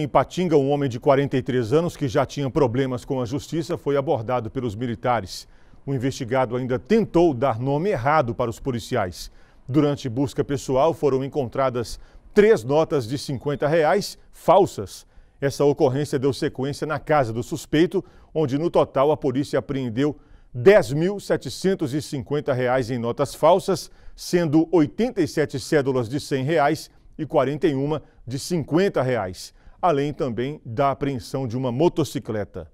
Em Patinga, um homem de 43 anos que já tinha problemas com a justiça foi abordado pelos militares. O investigado ainda tentou dar nome errado para os policiais. Durante busca pessoal, foram encontradas três notas de 50 reais falsas. Essa ocorrência deu sequência na casa do suspeito, onde no total a polícia apreendeu R$ 10.750 em notas falsas, sendo 87 cédulas de R$ 100 reais e 41 de R$ 50. Reais além também da apreensão de uma motocicleta.